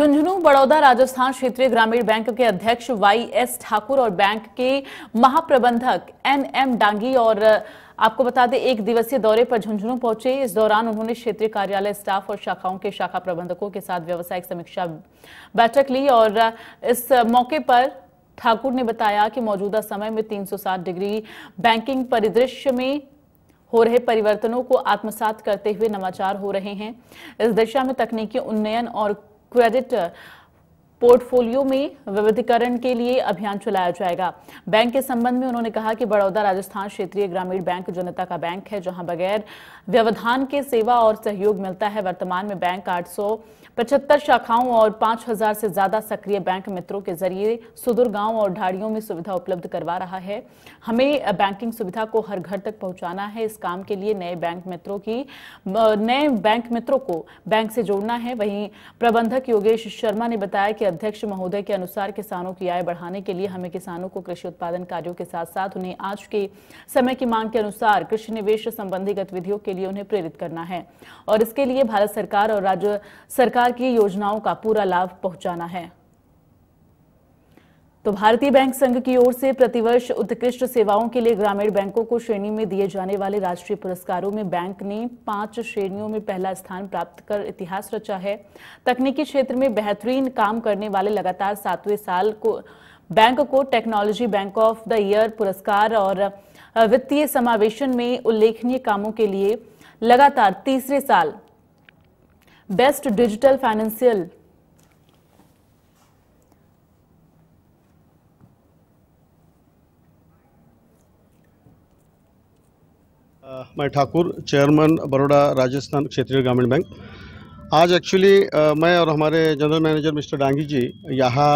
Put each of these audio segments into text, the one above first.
झुंझुनू बड़ौदा राजस्थान क्षेत्रीय ग्रामीण बैंक के अध्यक्ष वाई एस ठाकुर और बैंक के महाप्रबंधक एन एम डांगी और आपको बता दें एक दिवसीय दौरे पर झुंझुनू पहुंचे इस दौरान उन्होंने क्षेत्रीय कार्यालय स्टाफ और शाखाओं के शाखा प्रबंधकों के साथ व्यवसायिक समीक्षा बैठक ली और इस मौके पर ठाकुर ने बताया कि मौजूदा समय में तीन डिग्री बैंकिंग परिदृश्य में हो रहे परिवर्तनों को आत्मसात करते हुए नवाचार हो रहे हैं इस दिशा में तकनीकी उन्नयन और creditor पोर्टफोलियो में विविधीकरण के लिए अभियान चलाया जाएगा बैंक के संबंध में उन्होंने कहा कि बड़ौदा राजस्थान क्षेत्रीय ग्रामीण बैंक जनता का बैंक है जहां बगैर व्यवधान के सेवा और सहयोग मिलता है वर्तमान में बैंक आठ पचहत्तर शाखाओं और 5000 से ज्यादा सक्रिय बैंक मित्रों के जरिए सुदूर गांव और ढाड़ियों में सुविधा उपलब्ध करवा रहा है हमें बैंकिंग सुविधा को हर घर तक पहुंचाना है इस काम के लिए नए बैंक मित्रों की नए बैंक मित्रों को बैंक से जोड़ना है वहीं प्रबंधक योगेश शर्मा ने बताया कि अध्यक्ष महोदय के अनुसार किसानों की आय बढ़ाने के लिए हमें किसानों को कृषि उत्पादन कार्यों के साथ साथ उन्हें आज के समय की मांग के अनुसार कृषि निवेश संबंधी गतिविधियों के लिए उन्हें प्रेरित करना है और इसके लिए भारत सरकार और राज्य सरकार की योजनाओं का पूरा लाभ पहुंचाना है तो भारतीय बैंक संघ की ओर से प्रतिवर्ष उत्कृष्ट सेवाओं के लिए ग्रामीण बैंकों को श्रेणी में दिए जाने वाले राष्ट्रीय पुरस्कारों में बैंक ने पांच श्रेणियों में पहला स्थान प्राप्त कर इतिहास रचा है तकनीकी क्षेत्र में बेहतरीन काम करने वाले लगातार सातवें साल को बैंक को technology bank of the year पुरस्कार और वित्तीय समावेशन में उल्लेखनीय कामों के लिए लगातार तीसरे साल बेस्ट डिजिटल फाइनेंशियल मैं ठाकुर चेयरमैन बड़ोड़ा राजस्थान क्षेत्रीय ग्रामीण बैंक आज एक्चुअली मैं और हमारे general manager mister Dangi ji यहाँ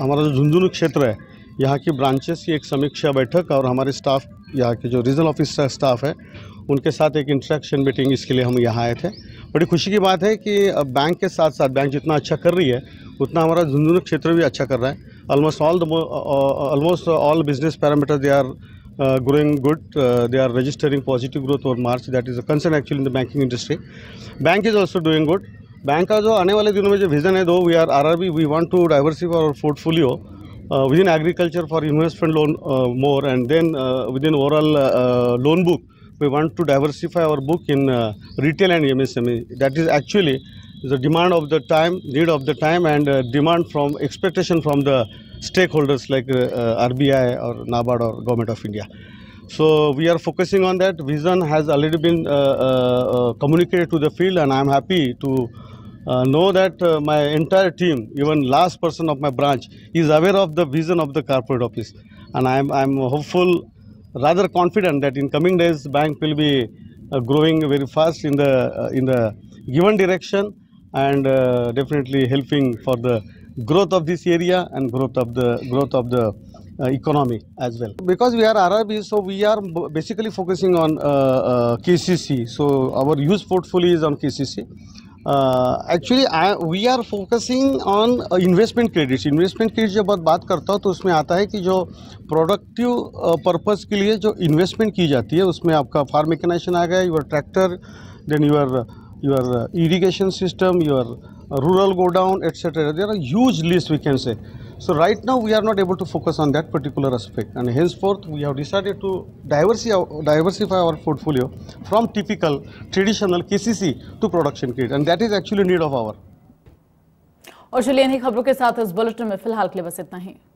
हमारा जो झुंझुनू क्षेत्र है यहाँ की ब्रांचेस की एक समीक्षा बैठक और हमारे स्टाफ यहाँ के जो रीजनल ऑफिस स्टाफ है उनके साथ एक इंट्रैक्शन मीटिंग इसके लिए हम यहाँ आए थे बड़ी खुशी की बात है कि बैंक के साथ साथ बैंक जितना अच्छा कर रही है उतना हमारा झुंझुनू क्षेत्र भी अच्छा कर रहा है almost all the almost all business parameter they are uh, growing good. Uh, they are registering positive growth over March. That is a concern actually in the banking industry. Bank is also doing good. Bank has a आने वाले दिनों में जो vision है दो we are R R B we want to diversify our portfolio with loan agriculture for investment loan more and then we want to diversify our book in uh, retail and MSME. That is actually the demand of the time, need of the time and uh, demand from expectation from the stakeholders like uh, RBI or NABARD or Government of India. So we are focusing on that. Vision has already been uh, uh, communicated to the field and I am happy to uh, know that uh, my entire team, even last person of my branch, is aware of the vision of the corporate office. And I'm, I'm hopeful, rather confident that in coming days, bank will be uh, growing very fast in the, in the given direction and definitely helping for the growth of this area and growth of the growth of the uh, economy as well. Because we are RRB, so we are basically focusing on uh, uh, KCC. So our huge portfolio is on KCC. Uh, actually I, we are focusing on uh, investment credits. Investment credit जब बात करता हूँ तो उसमें आता है कि जो productive uh, purpose के लिए जो investment की जाती है उसमें आपका farm mechanization आ गया your your tractor your your irrigation system, your uh, rural go down, etc. There are huge lists we can say. So right now we are not able to focus on that particular aspect and henceforth we have decided to diversify our portfolio from typical traditional KCC to production kit and that is actually need of our. और चलिए खबरों के साथ इस bulletin में फिलहाल के लिए बस इतना ही